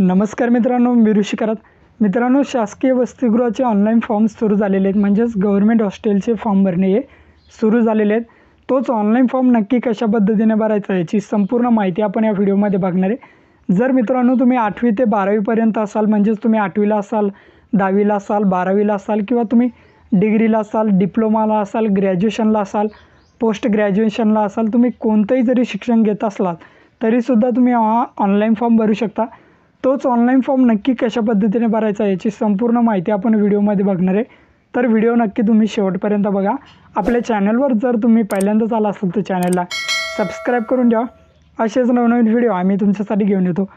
नमस्कार मित्रांनो मी ऋषी करत मित्रांनो शासकीय वसतिगृहाचे ऑनलाईन फॉर्म सुरू झालेले आहेत म्हणजेच गव्हर्मेंट हॉस्टेलचे फॉर्म भरणे हे सुरू झालेले आहेत तोच ऑनलाईन फॉर्म नक्की कशा पद्धतीने भरायचा याची संपूर्ण माहिती आपण या व्हिडिओमध्ये बघणार आहे जर मित्रांनो तुम्ही आठवी ते बारावीपर्यंत असाल म्हणजेच तुम्ही आठवीला असाल दहावीला असाल बारावीला असाल किंवा तुम्ही डिग्रीला असाल डिप्लोमाला असाल ग्रॅज्युएशनला असाल पोस्ट ग्रॅज्युएशनला असाल तुम्ही कोणतंही जरी शिक्षण घेत असलात तरीसुद्धा तुम्ही हा ऑनलाईन फॉर्म भरू शकता तोच ऑनलाईन फॉर्म नक्की कशा पद्धतीने भरायचा याची संपूर्ण माहिती आपण व्हिडिओमध्ये बघणार आहे तर व्हिडिओ नक्की तुम्ही शेवटपर्यंत बघा आपल्या चॅनलवर जर तुम्ही पहिल्यांदाच आला असाल तर चॅनलला सबस्क्राईब करून द्या असेच नवनवीन व्हिडिओ आम्ही तुमच्यासाठी घेऊन येतो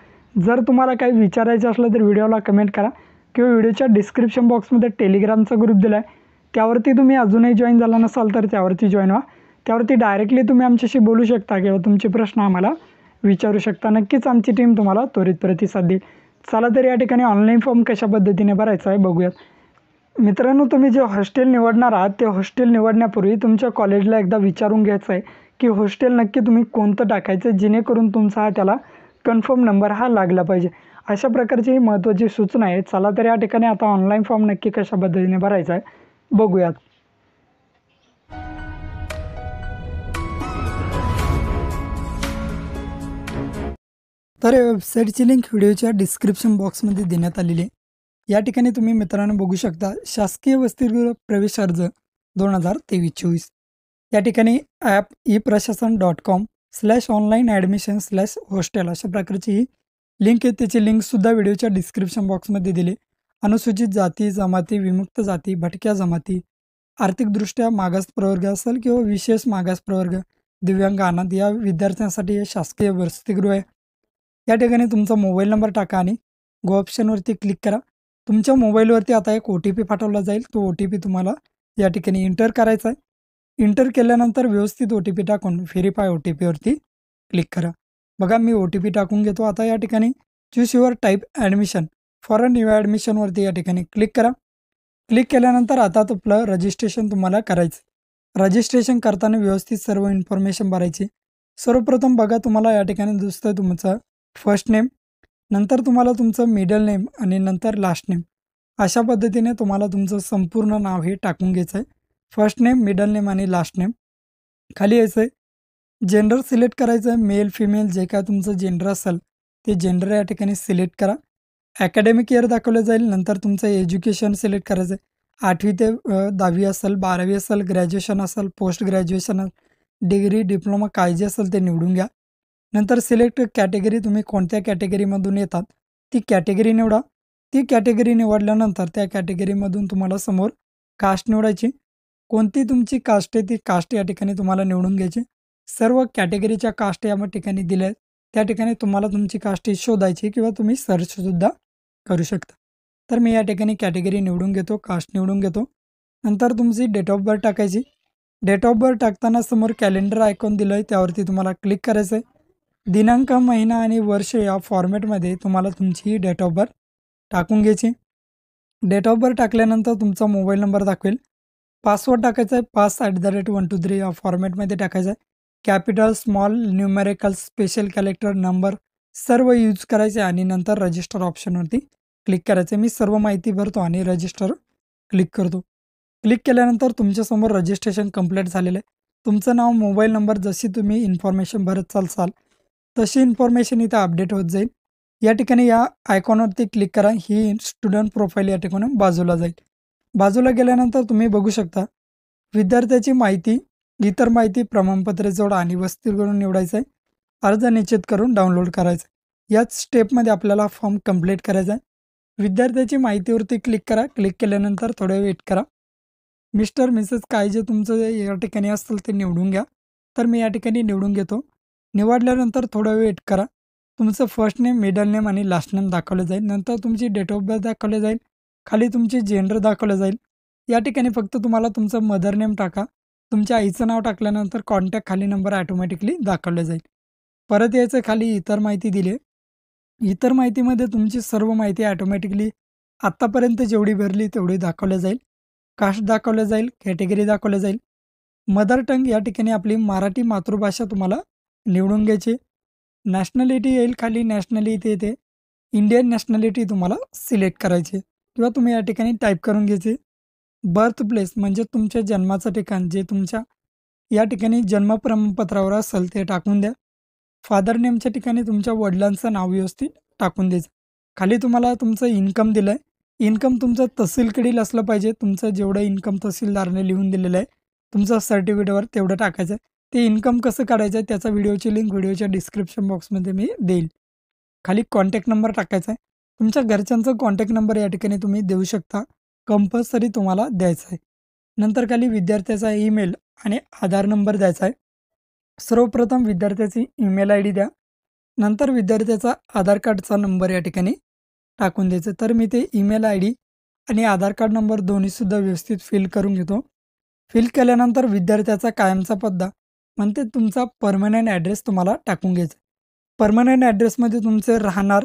जर तुम्हाला काही विचारायचं असलं तर व्हिडिओला कमेंट करा किंवा व्हिडिओच्या डिस्क्रिप्शन बॉक्समध्ये टेलिग्रामचा ग्रुप दिला आहे त्यावरती तुम्ही अजूनही जॉईन झाला नसाल तर त्यावरती जॉईन व्हा त्यावरती डायरेक्टली तुम्ही आमच्याशी बोलू शकता किंवा तुमचे प्रश्न आम्हाला विचारू शकता नक्कीच आमची टीम तुम्हाला त्वरित प्रतिसाद देईल चला तर या ठिकाणी ऑनलाईन फॉर्म कशा पद्धतीने भरायचा आहे बघूयात मित्रांनो तुम्ही जे हॉस्टेल निवडणार आहात ते हॉस्टेल निवडण्यापूर्वी तुमच्या कॉलेजला एकदा विचारून घ्यायचं आहे की हॉस्टेल नक्की तुम्ही कोणतं टाकायचं जेणेकरून तुमचा हा त्याला कन्फर्म नंबर हा लागला पाहिजे अशा प्रकारची ही महत्त्वाची सूचना आहे चला तर या ठिकाणी आता ऑनलाईन फॉर्म नक्की कशा पद्धतीने भरायचा आहे बघूयात तर या वेबसाईटची लिंक व्हिडिओच्या डिस्क्रिप्शन बॉक्समध्ये देण्यात आलेली आहे या ठिकाणी तुम्ही मित्रांनो बघू शकता शासकीय वसतिगृह प्रवेश अर्ज दोन हजार तेवीस चोवीस या ठिकाणी app e Prashasan dot com slash online admission slash hostel अशा प्रकारची ही लिंक आहे त्याची लिंकसुद्धा व्हिडिओच्या डिस्क्रिप्शन बॉक्समध्ये दिली अनुसूचित जाती जमाती विमुक्त जाती भटक्या जमाती आर्थिकदृष्ट्या मागास प्रवर्ग असेल किंवा विशेष मागास प्रवर्ग दिव्यांग आनंद या विद्यार्थ्यांसाठी हे शासकीय वसतिगृह आहे या ठिकाणी तुमचा मोबाईल नंबर टाका आणि गो ऑप्शनवरती क्लिक करा तुमच्या मोबाईलवरती आता एक ओ टी पी पाठवला जाईल तो ओ टी पी तुम्हाला या ठिकाणी इंटर करायचा आहे इंटर केल्यानंतर व्यवस्थित ओ टी पी टाकून व्हेरीफाय ओ टी पीवरती क्लिक करा बघा मी ओ टी पी टाकून घेतो आता या ठिकाणी choose your type admission for a new ॲडमिशनवरती या ठिकाणी क्लिक करा क्लिक केल्यानंतर आता तुम्हाला रजिस्ट्रेशन तुम्हाला करायचं रजिस्ट्रेशन करताना व्यवस्थित सर्व इन्फॉर्मेशन भरायची सर्वप्रथम बघा तुम्हाला या ठिकाणी दिसतं तुमचं फर्स्ट नेम नंतर तुम्हाला तुमचं मिडल नेम आणि नंतर लास्ट नेम अशा पद्धतीने तुम्हाला तुमचं संपूर्ण नाव हे टाकून घ्यायचं आहे फर्स्ट नेम मिडल नेम आणि लास्ट नेम खाली यायचं आहे जेंडर सिलेक्ट करायचं आहे मेल फिमेल जे काय तुमचं जेंडर असेल ते जेंडर या ठिकाणी सिलेक्ट करा ॲकॅडमिक इयर दाखवलं जाईल नंतर तुमचं एज्युकेशन सिलेक्ट करायचं आहे आठवी ते दहावी असेल बारावी असेल ग्रॅज्युएशन असेल पोस्ट ग्रॅज्युएशन डिग्री डिप्लोमा काय जे असेल ते निवडून घ्या नंतर सिलेक्ट कॅटेगरी तुम्ही कोणत्या कॅटेगरीमधून येतात ती कॅटेगरी निवडा ती कॅटेगरी निवडल्यानंतर त्या कॅटेगरीमधून तुम्हाला समोर कास्ट निवडायची कोणती तुमची कास्ट आहे ती कास्ट या ठिकाणी तुम्हाला निवडून घ्यायची सर्व कॅटेगरीच्या कास्ट या ठिकाणी दिल्या आहेत त्या ठिकाणी तुम्हाला तुमची कास्ट शोधायची किंवा तुम्ही सर्चसुद्धा करू शकता तर मी या ठिकाणी कॅटेगरी निवडून घेतो कास्ट निवडून घेतो नंतर तुमची डेट ऑफ बर्थ टाकायची डेट ऑफ बर्थ टाकताना समोर कॅलेंडर आयकॉन दिलं आहे त्यावरती तुम्हाला क्लिक करायचं आहे दिनांक महिना आणि वर्ष या फॉर्मॅटमध्ये तुम्हाला तुमची डेट ऑफ बर्थ टाकून घ्यायची डेट ऑफ बर्थ टाकल्यानंतर तुमचा मोबाईल नंबर दाखवेल पासवर्ड टाकायचा आहे pass at the rate one two three या फॉर्मॅटमध्ये टाकायचं आहे capital small numerical special character number सर्व यूज करायचे आणि नंतर रजिस्टर ऑप्शनवरती क्लिक करायचे मी सर्व माहिती भरतो आणि रजिस्टर क्लिक करतो क्लिक केल्यानंतर तुमच्यासमोर रजिस्ट्रेशन कंप्लीट झालेलं आहे तुमचं नाव मोबाईल नंबर जशी तुम्ही इन्फॉर्मेशन भरत चालसाल तशी इन्फॉर्मेशन इथं अपडेट होत जाईल या ठिकाणी या आयकॉनवरती क्लिक करा ही स्टुडंट प्रोफाईल या ठिकाणी बाजूला जाईल बाजूला गेल्यानंतर तुम्ही बघू शकता विद्यार्थ्याची माहिती इतर माहिती प्रमाणपत्र जोड आणि वस्ती करून निवडायचं आहे अर्ज निश्चित करून डाउनलोड करायचा याच स्टेपमध्ये आपल्याला फॉर्म कम्प्लीट करायचा आहे विद्यार्थ्याची माहितीवरती क्लिक करा क्लिक केल्यानंतर थोडे वेट करा मिस्टर मिसेस काय जे तुमचं या ठिकाणी असतील ते निवडून घ्या तर मी या ठिकाणी निवडून घेतो निवडल्यानंतर थोडा वेट करा तुमचं फर्स्ट नेम मिडल नेम आणि लास्ट नेम दाखवलं जाईल नंतर तुमची डेट ऑफ बर्थ दाखवलं जाईल खाली तुमचे जेंडर दाखवलं जाईल या ठिकाणी फक्त तुम्हाला तुमचं मदर नेम टाका तुमच्या आईचं नाव टाकल्यानंतर कॉन्टॅक्ट खाली नंबर ॲटोमॅटिकली दाखवलं जाईल परत यायचं खाली इतर माहिती दिली इतर माहितीमध्ये तुमची सर्व माहिती ॲटोमॅटिकली आत्तापर्यंत जेवढी भरली तेवढी दाखवलं जाईल कास्ट दाखवलं जाईल कॅटेगरी दाखवलं जाईल मदर टंग या ठिकाणी आपली मराठी मातृभाषा तुम्हाला निवडून घ्यायची नॅशनॅलिटी येईल खाली नॅशनॅलिटी येते इंडियन नॅशनॅलिटी तुम्हाला सिलेक्ट करायची किंवा तुम्ही या ठिकाणी टाईप करून घ्यायचे बर्थ प्लेस म्हणजे तुमच्या जन्माचं ठिकाण जे तुमच्या या ठिकाणी जन्म प्रमाणपत्रावर असेल ते टाकून द्या फादर नेमच्या ठिकाणी तुमच्या वडिलांचं नाव व्यवस्थित टाकून द्यायचं खाली तुम्हाला तुमचं इन्कम दिलं आहे इन्कम तुमचं तहसीलकडील असलं पाहिजे तुमचं जेवढं इन्कम तहसीलदारने लिहून दिलेलं आहे तुमचं सर्टिफिकेटवर तेवढं टाकायचं आहे ते इन्कम कसं काढायचं आहे त्याचा व्हिडिओची लिंक व्हिडिओच्या डिस्क्रिप्शन बॉक्समध्ये मी देईल खाली कॉन्टॅक्ट नंबर टाकायचा आहे तुमच्या घरच्यांचा कॉन्टॅक्ट नंबर या ठिकाणी तुम्ही देऊ शकता कंपल्सरी तुम्हाला द्यायचं आहे नंतर खाली विद्यार्थ्याचा ईमेल आणि आधार नंबर द्यायचा आहे सर्वप्रथम विद्यार्थ्याची ईमेल आय डी द्या नंतर विद्यार्थ्याचा आधार कार्डचा नंबर या ठिकाणी टाकून द्यायचं तर मी ते ईमेल आय डी आणि आधार कार्ड नंबर दोन्हीसुद्धा व्यवस्थित फिल करून घेतो फिल केल्यानंतर विद्यार्थ्याचा कायमचा पत्ता म्हणते तुमचा परमनंट ॲड्रेस तुम्हाला टाकून घ्यायचा परमनंट ॲड्रेसमध्ये तुमचे राहणार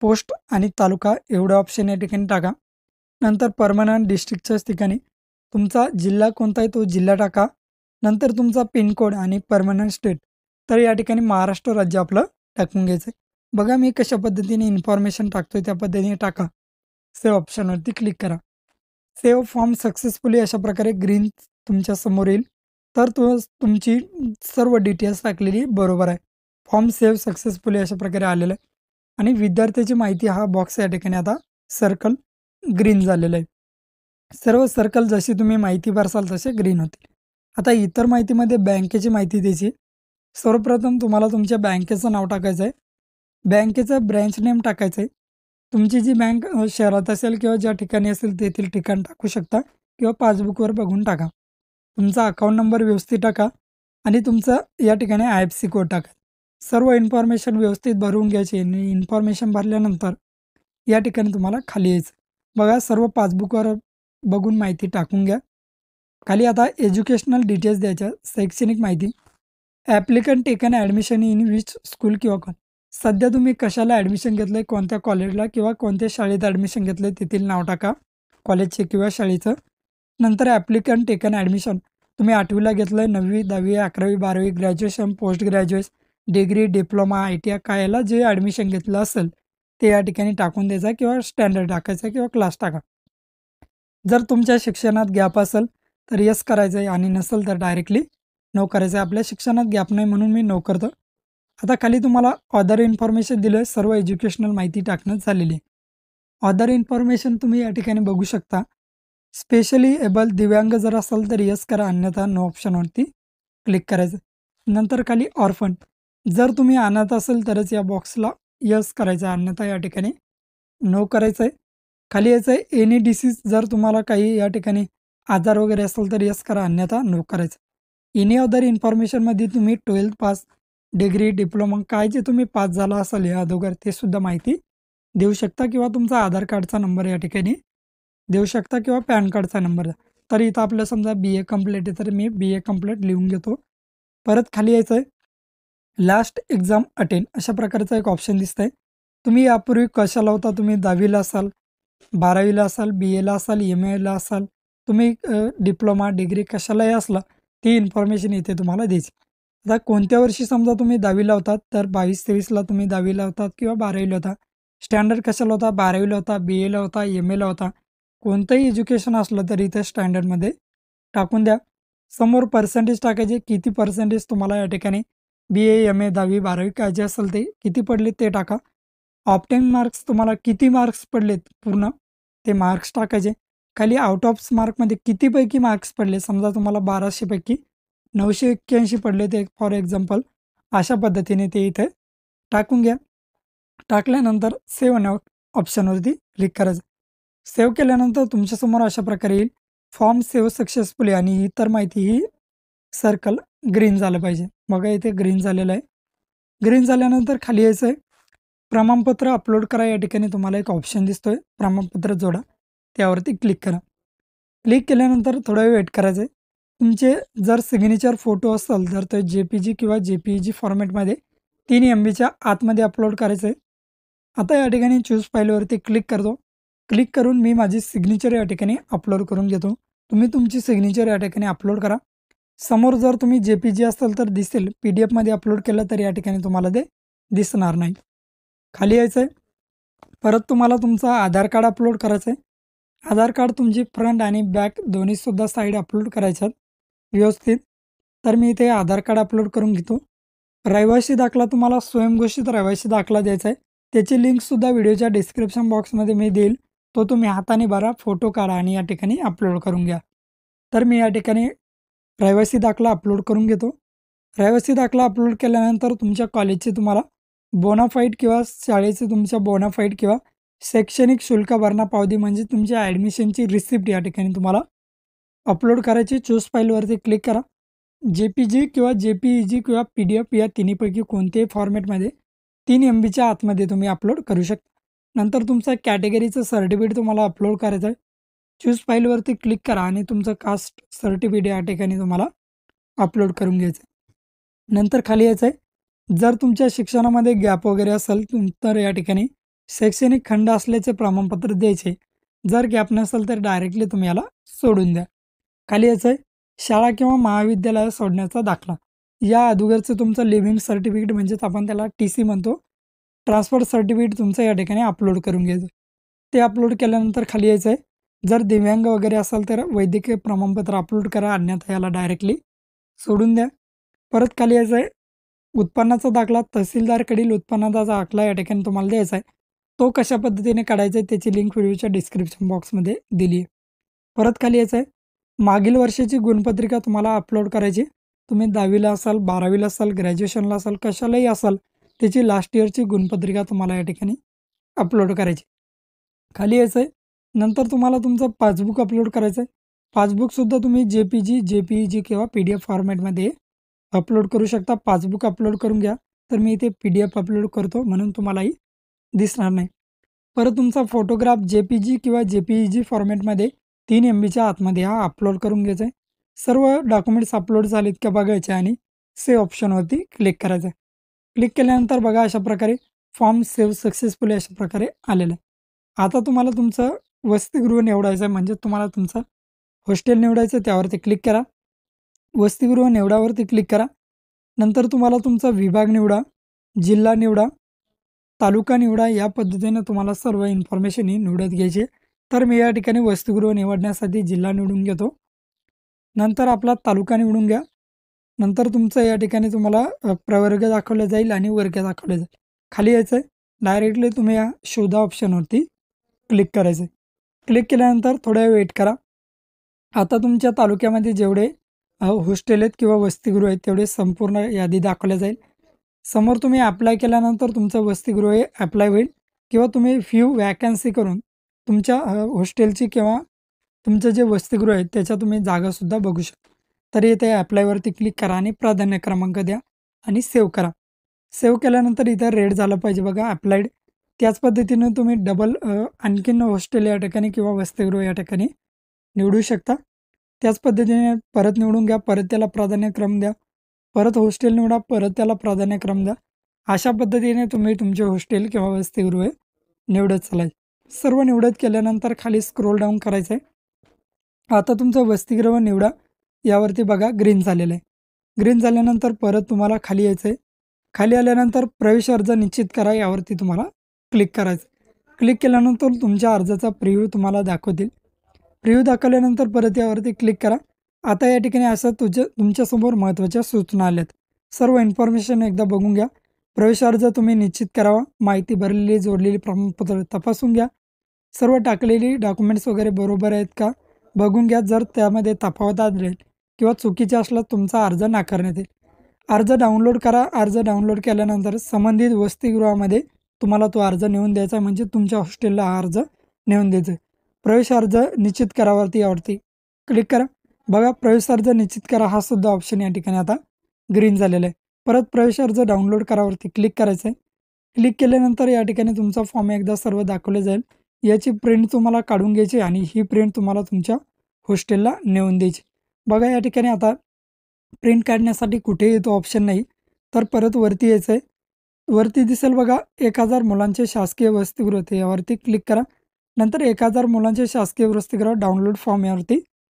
पोस्ट आणि तालुका एवढं ऑप्शन या ठिकाणी टाका नंतर परमनंट डिस्ट्रिक्टच्याच ठिकाणी तुमचा जिल्हा कोणता आहे तो जिल्हा टाका नंतर तुमचा पिनकोड आणि परमनंट स्टेट तर या ठिकाणी महाराष्ट्र राज्य आपलं टाकून घ्यायचं आहे बघा मी कशा पद्धतीने इन्फॉर्मेशन टाकतो आहे त्या पद्धतीने टाका सेव्ह ऑप्शनवरती क्लिक करा सेव्ह फॉर्म सक्सेसफुली अशा प्रकारे ग्रीन तुमच्या समोर येईल तर तो तुमची सर्व डिटेल्स टाकलेली बरोबर आहे फॉर्म सेव्ह सक्सेसफुली अशा प्रकारे आलेलं आहे आणि विद्यार्थ्याची माहिती हा बॉक्स या ठिकाणी आता सर्कल ग्रीन झालेला आहे सर्व सर्कल जशी तुम्ही माहिती भरसाल तसे ग्रीन होतील आता इतर माहितीमध्ये बँकेची माहिती द्यायची सर्वप्रथम तुम्हाला तुमच्या बँकेचं नाव टाकायचं आहे बँकेचं ब्रँच नेम टाकायचं आहे तुमची जी बँक शहरात असेल किंवा ज्या ठिकाणी असेल तेथील ठिकाण टाकू शकता किंवा पासबुकवर बघून टाका तुमचा अकाउंट नंबर व्यवस्थित टाका आणि तुमचं या ठिकाणी आय एफ सी कोड टाका सर्व इन्फॉर्मेशन व्यवस्थित भरून घ्यायची आणि इन्फॉर्मेशन भरल्यानंतर या ठिकाणी तुम्हाला खाली यायचं बघा सर्व पासबुकवर बघून माहिती टाकून घ्या खाली आता एज्युकेशनल डिटेल्स द्यायच्या शैक्षणिक माहिती applicant taken admission in which school किंवा कॉल सध्या तुम्ही कशाला ॲडमिशन घेतलं आहे कोणत्या कॉलेजला किंवा कोणत्या शाळेत ॲडमिशन घेतलं आहे तेथील नाव टाका कॉलेजचे किंवा शाळेचं नंतर ॲप्लिकंट टेकन ॲडमिशन तुम्ही आठवीला घेतलं आहे नववी दहावी अकरावी बारावी graduation post graduation degree diploma I T I याला जे ॲडमिशन घेतलं असेल ते या ठिकाणी टाकून द्यायचा किंवा स्टँडर्ड टाकायचा किंवा क्लास टाका जर तुमच्या शिक्षणात गॅप असेल तर यस करायचं आहे आणि नसेल तर डायरेक्टली नो करायचं आहे आपल्या शिक्षणात गॅप नाही म्हणून मी नो करतो आता खाली तुम्हाला ऑदर इन्फॉर्मेशन दिलं सर्व एज्युकेशनल माहिती टाकण्यात झालेली ऑदर इन्फॉर्मेशन तुम्ही या ठिकाणी बघू शकता स्पेशली एबल दिव्यांग जर असाल तर यस करा अन्यथा नो ऑप्शनवरती क्लिक करायचं नंतर खाली ऑर्फन जर तुम्ही अनाथ असेल तरच या बॉक्सला यस करायचं आहे अन्यथा या ठिकाणी नो करायचं आहे खाली याचं आहे एनी डिसीज जर तुम्हाला काही या ठिकाणी आजार वगैरे असेल तर यस करा अन्यथा नो करायचं एनी अदर इन्फॉर्मेशनमध्ये तुम्ही ट्वेल्थ पास डिग्री डिप्लोमा काय जे तुम्ही पास झाला असाल या अगोदर ते सुद्धा माहिती देऊ शकता किंवा तुमचा आधार कार्डचा नंबर या ठिकाणी देऊ शकता किंवा पॅन कार्डचा नंबर द्या तर इथं आपलं समजा बी ए कम्प्लीट आहे तर मी बी ए कम्प्लीट लिहून घेतो परत खाली यायचं आहे लास्ट एक्झाम अटेंड अशा प्रकारचं एक ऑप्शन दिसतं आहे तुम्ही यापूर्वी कशाला होता तुम्ही दहावीला असाल बारावीला असाल बी एला असाल एम एला असाल तुम्ही डिप्लोमा डिग्री कशालाही असला ती इन्फॉर्मेशन इथे तुम्हाला द्यायची आता कोणत्या वर्षी समजा तुम्ही दहावीला होतात तर बावीस तेवीसला तुम्ही दहावी लावतात किंवा बारावीला होता स्टँडर्ड कशाला होता बारावीला होता बी एला होता एम एला होता कोणतंही एज्युकेशन असलं तरी इथे स्टँडर्डमध्ये टाकून द्या समोर पर्सेंटेज टाकायचे किती पर्सेंटेज तुम्हाला या ठिकाणी बी ए एम ए दहावी बारावी काय जे असेल ते किती पडले ते टाका ऑप्टेन मार्क्स तुम्हाला किती मार्क्स पडलेत पूर्ण ते मार्क्स टाकायचे खाली आउट ऑफ मार्कमध्ये कितीपैकी मार्क्स पडले समजा तुम्हाला बाराशेपैकी नऊशे एक्क्याऐंशी पडले ते फॉर एक्झाम्पल अशा पद्धतीने ते इथे टाकून घ्या टाकल्यानंतर सेवन ऑप्शनवरती क्लिक करायचं सेव्ह केल्यानंतर तुमच्यासमोर अशा प्रकारे येईल फॉर्म सेव्ह सक्सेसफुली आणि इतर माहिती ही सर्कल ग्रीन झालं पाहिजे बघा इथे ग्रीन झालेलं आहे ग्रीन झाल्यानंतर खाली यायचं आहे प्रमाणपत्र अपलोड करा या ठिकाणी तुम्हाला एक ऑप्शन दिसतोय प्रमाणपत्र जोडा त्यावरती क्लिक करा क्लिक केल्यानंतर थोडा वेळ वेट करायचं आहे तुमचे जर सिग्नेचर फोटो असेल तर ते जे पी जी किंवा जे पी जी फॉर्मॅटमध्ये तीन एम बीच्या आतमध्ये अपलोड करायचं आहे आता या ठिकाणी चूज फाईलवरती क्लिक करतो क्लिक करून मी माझी सिग्नेचर या ठिकाणी अपलोड करून घेतो तुम्ही तुमची सिग्नेचर या ठिकाणी अपलोड करा समोर जर तुम्ही जे पी जी असाल तर दिसेल पी डी एफमध्ये अपलोड केलं तर या ठिकाणी तुम्हाला ते दिसणार नाही खाली यायचं आहे परत तुम्हाला तुमचा आधार कार्ड अपलोड करायचं आहे आधार कार्ड तुमची फ्रंट आणि बॅक दोन्हीसुद्धा साईड अपलोड करायच्यात व्यवस्थित तर मी इथे आधार कार्ड अपलोड करून घेतो रहिवाशी दाखला तुम्हाला स्वयंघोषित रहिवाशी दाखला द्यायचा आहे त्याची लिंकसुद्धा व्हिडिओच्या डिस्क्रिप्शन बॉक्समध्ये मी देईल तो तुम्ही हाताने भरा फोटो काढा आणि या ठिकाणी अपलोड करून घ्या तर मी या ठिकाणी रहिवासी दाखला अपलोड करून घेतो रहिवासी दाखला अपलोड केल्यानंतर तुमच्या कॉलेजचे तुम्हाला बोनाफाईट किंवा शाळेचे तुमच्या बोनाफाईट किंवा शैक्षणिक शुल्क भरणा पावती म्हणजे तुमच्या ॲडमिशनची रिसिप्ट या ठिकाणी तुम्हाला अपलोड करायची चूस फाईलवरती क्लिक करा जे पी जी किंवा जे पी ई जी किंवा पी डी एफ या तिन्हीपैकी कोणत्याही फॉर्मॅटमध्ये तीन एम बीच्या आतमध्ये तुम्ही अपलोड करू शकता नंतर तुमचं कॅटेगरीचं सर्टिफिकेट तुम्हाला अपलोड करायचं आहे चूज फाईलवरती क्लिक करा आणि तुमचं कास्ट सर्टिफिकेट या ठिकाणी तुम्हाला अपलोड करून घ्यायचं आहे नंतर खाली यायचं आहे जर तुमच्या शिक्षणामध्ये गॅप वगैरे असेल तुम तर या ठिकाणी शैक्षणिक खंड असल्याचे प्रमाणपत्र द्यायचे जर गॅप नसेल तर डायरेक्टली तुम्ही याला सोडून द्या खाली याचं आहे शाळा किंवा महाविद्यालय सोडण्याचा दाखला या अगोदरचं तुमचं लिव्हिंग सर्टिफिकेट म्हणजेच आपण त्याला टी सी म्हणतो ट्रान्सफर सर्टिफिकेट तुमचं या ठिकाणी अपलोड करून घ्यायचं ते अपलोड केल्यानंतर खाली यायचं आहे जर दिव्यांग वगैरे असाल तर वैद्यकीय प्रमाणपत्र अपलोड करा अन्यथा याला डायरेक्टली सोडून द्या परत खाली यायचं आहे उत्पन्नाचा दाखला तहसीलदारकडील उत्पन्नाचा दाखला या ठिकाणी तुम्हाला द्यायचा आहे तो कशा पद्धतीने काढायचा आहे त्याची लिंक व्हिडिओच्या डिस्क्रिप्शन बॉक्समध्ये दिली आहे परत खाली यायचं आहे मागील वर्षाची गुणपत्रिका तुम्हाला अपलोड करायची तुम्ही दहावीला असाल बारावीला असाल ग्रॅज्युएशनला असाल कशालाही असाल त्याची लास्ट इयरची गुणपत्रिका तुम्हाला या ठिकाणी अपलोड करायची खाली यायचं आहे नंतर तुम्हाला तुमचं पासबुक अपलोड करायचं आहे पासबुकसुद्धा तुम्ही जे पी जी जे पी जी किंवा पी डी एफ फॉर्मॅटमध्ये अपलोड करू शकता पासबुक अपलोड करून घ्या तर मी इथे पी डी एफ अपलोड करतो म्हणून तुम्हालाही दिसणार नाही परत तुमचा फोटोग्राफ जे पी जी किंवा जे पी जी फॉर्मॅटमध्ये तीन एम बीच्या आतमध्ये हा अपलोड करून घ्यायचा आहे सर्व डॉक्युमेंट्स अपलोड झालेत का बघायचे आणि से ऑप्शनवरती क्लिक करायचं आहे क्लिक केल्यानंतर बघा अशा प्रकारे फॉर्म सेव्ह सक्सेसफुली अशा प्रकारे आलेला आहे आता तुम्हाला तुमचं वसतिगृह निवडायचं आहे म्हणजे तुम्हाला तुमचं हॉस्टेल निवडायचं त्यावरती क्लिक करा वसतिगृह निवडावरती क्लिक करा नंतर तुम्हाला तुमचा विभाग निवडा जिल्हा निवडा तालुका निवडा या पद्धतीने तुम्हाला सर्व इन्फॉर्मेशन ही निवडत घ्यायची तर मी या ठिकाणी वसतिगृह निवडण्यासाठी जिल्हा निवडून घेतो नंतर आपला तालुका निवडून घ्या नंतर तुमचं या ठिकाणी तुम्हाला प्रवर्ग दाखवलं जाईल आणि वर्ग दाखवला जाईल खाली यायचं आहे डायरेक्टली तुम्ही या शोधा ऑप्शनवरती क्लिक करायचं आहे क्लिक केल्यानंतर थोड्या वेट करा आता तुमच्या तालुक्यामध्ये जेवढे हॉस्टेल आहेत किंवा वसतिगृह आहेत तेवढे संपूर्ण यादी दाखवल्या जाईल समोर तुम्ही अप्लाय केल्यानंतर तुमचं वसतिगृह हे अप्लाय होईल किंवा तुम्ही फ्यू वॅकन्सी करून तुमच्या हॉस्टेलची किंवा तुमचं जे वसतिगृह आहेत त्याच्या तुम्ही जागासुद्धा बघू शकता तरी इथे ॲप्लायवरती क्लिक करा आणि प्राधान्य क्रमांक द्या आणि सेव्ह करा सेव्ह केल्यानंतर इथं रेड झालं पाहिजे बघा अप्लाईड त्याच पद्धतीनं तुम्ही डबल आणखीन हॉस्टेल या ठिकाणी किंवा वसतिगृह या ठिकाणी निवडू शकता त्याच पद्धतीने परत निवडून घ्या परत त्याला प्राधान्यक्रम द्या परत हॉस्टेल निवडा परत त्याला प्राधान्यक्रम द्या अशा पद्धतीने तुम्ही तुमचे हॉस्टेल किंवा वसतिगृह निवडत चालाय सर्व निवडत केल्यानंतर खाली स्क्रोल डाऊन करायचं आहे आता तुमचं वसतिगृह निवडा यावरती बघा ग्रीन झालेलं आहे ग्रीन झाल्यानंतर परत तुम्हाला खाली यायचं आहे खाली आल्यानंतर प्रवेश अर्ज निश्चित करा यावरती तुम्हाला क्लिक करायचं क्लिक केल्यानंतर तुमच्या अर्जाचा प्रिव्ह्यू तुम्हाला दाखवतील प्रिव्ह्यू दाखवल्यानंतर परत यावरती क्लिक करा आता या ठिकाणी असं तुझ्या तुमच्यासमोर महत्त्वाच्या सूचना आल्यात सर्व इन्फॉर्मेशन एकदा बघून घ्या प्रवेश अर्ज तुम्ही निश्चित करावा माहिती भरलेली जोडलेली प्रमाणपत्र तपासून घ्या सर्व टाकलेली डॉक्युमेंट्स वगैरे बरोबर आहेत का बघून घ्या जर त्यामध्ये तफावत आढळेल किंवा चुकीचे असल्यास तुमचा अर्ज नाकारण्यात येईल अर्ज डाउनलोड करा अर्ज डाउनलोड केल्यानंतर संबंधित वसतिगृहामध्ये तुम्हाला तो अर्ज नेऊन द्यायचा म्हणजे तुमच्या हॉस्टेलला हा अर्ज नेऊन द्यायचा प्रवेश अर्ज निश्चित करावरती यावरती क्लिक करा बघा प्रवेश अर्ज निश्चित करा हा सुद्धा ऑप्शन या ठिकाणी आता ग्रीन झालेला आहे परत प्रवेश अर्ज डाउनलोड करावरती क्लिक करायचं आहे क्लिक केल्यानंतर या ठिकाणी तुमचा फॉर्म एकदा सर्व दाखवले जाईल याची प्रिंट तुम्हाला काढून घ्यायची आणि ही प्रिंट तुम्हाला तुमच्या हॉस्टेलला नेऊन द्यायची बघा या ठिकाणी आता प्रिंट काढण्यासाठी कुठेही तो ऑप्शन नाही तर परत वरती यायचं आहे वरती दिसेल बघा एक हजार मुलांचे शासकीय वसतिगृह यावरती क्लिक करा नंतर एक हजार मुलांचे शासकीय वसतिगृह डाउनलोड फॉर्म यावरती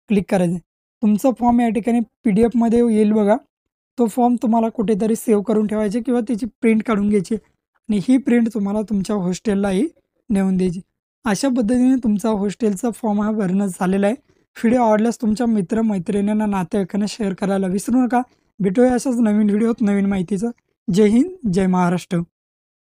क्लिक करायचे तुमचं फॉर्म या ठिकाणी पी डी एफमध्ये येईल बघा तो फॉर्म तुम्हाला कुठेतरी सेव्ह करून ठेवायचे किंवा त्याची प्रिंट काढून घ्यायची आणि ही प्रिंट तुम्हाला तुमच्या हॉस्टेललाही नेऊन द्यायची अशा पद्धतीने तुमचा हॉस्टेलचा फॉर्म हा भरणं झालेला आहे व्हिडिओ आवडल्यास तुमच्या मित्र मैत्रिणींना नातेवाईकांना शेअर करायला विसरू नका भेटूया असंच नवीन व्हिडिओत नवीन माहितीचं जय हिंद जय महाराष्ट्र